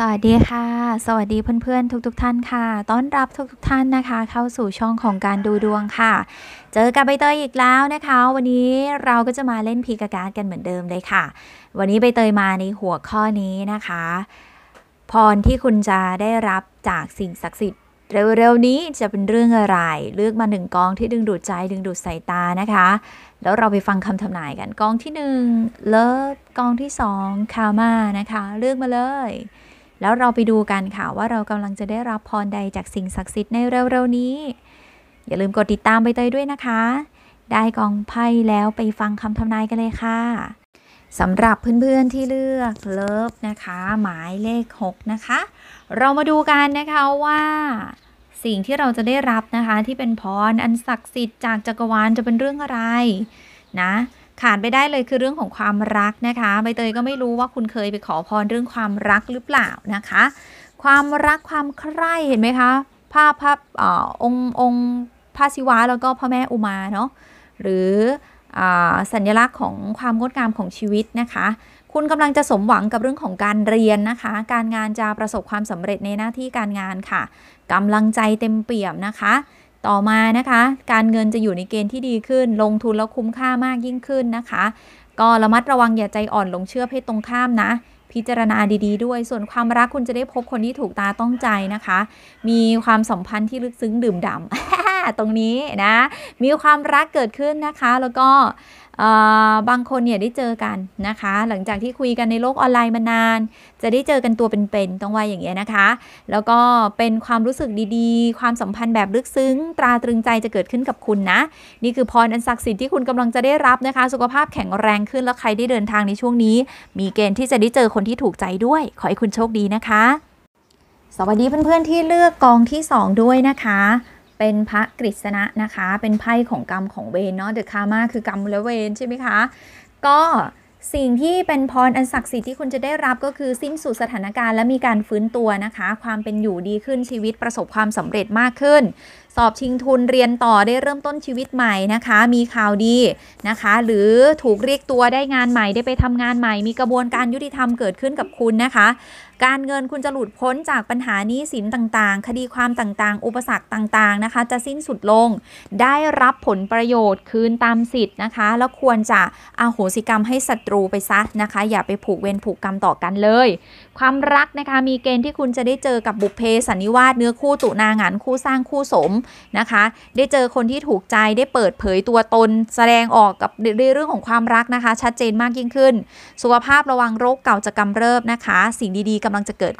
สวัสดีค่ะ สวัสดีเพื่อนๆทุก ๆ ท่านค่ะต้อนรับทุกๆท่านนะคะ เข้าสู่ช่องของการดูดวงค่ะ เจอกับใบเตยอีกแล้วนะคะ วันนี้เราก็จะมาเล่นพีกาการ์ดกันเหมือนเดิมเลยค่ะ วันนี้ใบเตยมาในหัวข้อนี้นะคะ พรที่คุณจะได้รับจากสิ่งศักดิ์สิทธิ์เร็วๆนี้จะเป็นเรื่องอะไร เลือกมาหนึ่งกองที่ดึงดูดใจ ดึงดูดสายตานะคะ แล้วเราไปฟังคำทำนายกันกองที่1 Love กองที่2 Karma นะคะ เลือกมาเลยแล้วเราไปดูกันค่ะว่าเรากำลังจะได้รับพรใดจากสิ่งศักดิ์สิทธิ์ในเร็วๆนี้อย่าลืมกดติดตามไปเตยด้วยนะคะ ได้กองไพ่แล้วไปฟังคำทำนายกันเลยค่ะสำหรับเพื่อนๆที่เลือกเลิฟนะคะ หมายเลข6นะคะ เรามาดูกันนะคะ ว่า สิ่งที่เราจะได้รับนะคะ ที่เป็นพรอันศักดิ์สิทธิ์จากจักรวาลจะเป็นเรื่องอะไรนะขาดไปได้เลยคือเรื่องของความรักนะคะใบเตยก็ไม่รู้ว่าคุณเคยไปขอพรเรื่องความรักหรือเปล่านะคะ ความรักความใคร่เห็นไหมคะ ภาพภาพอองค์องค์พระศิวะแล้วก็พระแม่อุมาเนาะหรืออสัญลักษณ์ของความงดงามของชีวิตนะคะ คุณกำลังจะสมหวังกับเรื่องของการเรียนนะคะ การงานจะประสบความสำเร็จในหน้าที่การงานค่ะ กำลังใจเต็มเปี่ยมนะคะต่อมานะคะ การเงินจะอยู่ในเกณฑ์ที่ดีขึ้น ลงทุนแล้วคุ้มค่ามากยิ่งขึ้นนะคะ ก็ระมัดระวังอย่าใจอ่อน หลงเชื่อเพศตรงข้ามนะ พิจารณาดีๆ ด้วย ส่วนความรักคุณจะได้พบคนที่ถูกตาต้องใจนะคะ มีความสัมพันธ์ที่ลึกซึ้งดื่มด่ำตรงนี้ นะมีความรักเกิดขึ้นนะคะ แล้วก็บางคน เนี่ย ได้เจอกันนะคะ หลังจากที่คุยกันในโลกออนไลน์มานาน จะได้เจอกันตัวเป็น ๆ ต้องว่าอย่างเงี้ยนะคะ แล้วก็เป็นความรู้สึกดี ๆ ความสัมพันธ์แบบลึกซึ้ง ตราตรึงใจจะเกิดขึ้นกับคุณนะ นี่คือพรอันศักดิ์สิทธิ์ที่คุณกำลังจะได้รับนะคะ สุขภาพแข็งแรงขึ้นแล้วใครได้เดินทางในช่วงนี้ มีเกณฑ์ที่จะได้เจอคนที่ถูกใจด้วย ขอให้คุณโชคดีนะคะ สวัสดีเพื่อนๆที่เลือกกองที่2ด้วยนะคะเป็นพระกฤษณะนะคะ เป็นไพ่ของกรรมของเวนเนาะ เดอะคาร์มาคือกรรมและเวนใช่ไหมคะ ก็สิ่งที่เป็นพรอันศักดิ์สิทธิ์ที่คุณจะได้รับก็คือสิ้นสุดสถานการณ์และมีการฟื้นตัวนะคะ ความเป็นอยู่ดีขึ้นชีวิตประสบความสำเร็จมากขึ้นสอบชิงทุนเรียนต่อได้เริ่มต้นชีวิตใหม่นะคะ มีข่าวดีนะคะ หรือถูกเรียกตัวได้งานใหม่ได้ไปทำงานใหม่มีกระบวนการยุติธรรมเกิดขึ้นกับคุณนะคะ การเงินคุณจะหลุดพ้นจากปัญหานี้สินต่างๆ คดีความต่างๆ อุปสรรคต่างๆนะคะ จะสิ้นสุดลงได้รับผลประโยชน์คืนตามสิทธิ์นะคะ แล้วควรจะอาโหสิกรรมให้ศัตรูไปซะนะคะ อย่าไปผูกเวรผูกกรรมต่อกันเลย ความรักนะคะมีเกณฑ์ที่คุณจะได้เจอกับบุพเพสันนิวาสเนื้อคู่ตุนางานคู่สร้างคู่สมนะคะ ได้เจอคนที่ถูกใจได้เปิดเผยตัวตน แสดงออกกับเรื่องของความรักนะคะ ชัดเจนมากยิ่งขึ้น สุขภาพระวังโรคเก่าจะกำเริบนะคะ สิ่งดี ๆกำลังจะเกิด